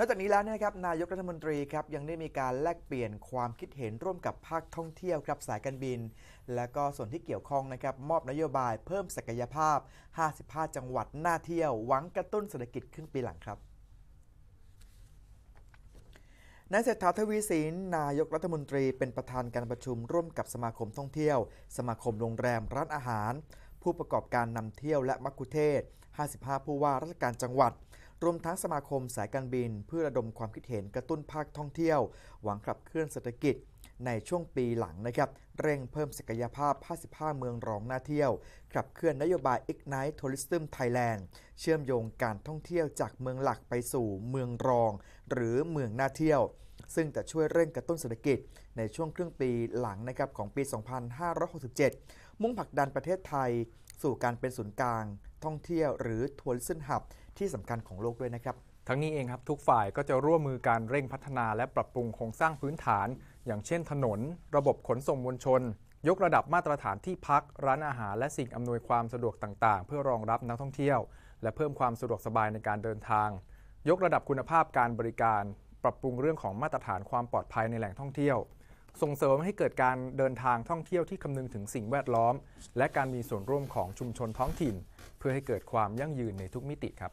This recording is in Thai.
นอกจากนี้แล้วนะครับนายกรัฐมนตรีครับยังได้มีการแลกเปลี่ยนความคิดเห็นร่วมกับภาคท่องเที่ยวครับสายการบิน และก็ส่วนที่เกี่ยวข้องนะครับมอบนโยบายเพิ่มศักยภาพ 55 จังหวัดน่าเที่ยวหวังกระตุ้นเศรษฐกิจครึ่งปีหลังครับนายเศรษฐาทวีสินนายกรัฐมนตรีเป็นประธานการประชุม ร่วมกับสมาคมท่องเที่ยวสมาคมโรงแรมร้านอาหาร ผู้ประกอบการนำเที่ยวและมักคุเทศ 55 ผู้ว่าราชการจังหวัดรวมทั้งสมาคมสายการบินเพื่อระดมความคิดเห็นกระตุ้นภาคท่องเที่ยว หวังขับเคลื่อนเศรษฐกิจในช่วงปีหลังนะครับเร่งเพิ่มศักยภาพ 55 เมืองรองน่าเที่ยวขับเคลื่อนนโยบาย Ignite Tourism Thailand เชื่อมโยงการท่องเที่ยวจากเมืองหลักไปสู่เมืองรองหรือเมืองน่าเที่ยวซึ่งจะช่วยเร่งกระตุ้นเศรษฐกิจในช่วงครึ่งปีหลังนะครับของปี 2567 มุ่งผลักดันประเทศไทย สู่การเป็นศูนย์กลาง ท่องเที่ยวหรือทัวร์ซึงหับ ที่สำคัญของโลกด้วยนะครับทั้งนี้เองครับทุกฝ่ายก็จะร่วมมือการเร่งพัฒนา และปรับปรุงโครงสร้างพื้นฐาน อย่างเช่นถนน ระบบขนส่งมวลชน ยกระดับมาตรฐานที่พัก ร้านอาหารและสิ่งอำนวยความสะดวกต่างๆ เพื่อรองรับนักท่องเที่ยว และเพิ่มความสะดวกสบายในการเดินทาง ยกระดับคุณภาพการบริการปรับปรุงเรื่องของมาตรฐานความปลอดภัยในแหล่งท่องเที่ยว ส่งเสริมให้เกิดการเดินทางท่องเที่ยวที่คำนึงถึงสิ่งแวดล้อม และการมีส่วนร่วมของชุมชนท้องถิ่น เพื่อให้เกิดความยั่งยืนในทุกมิติครับ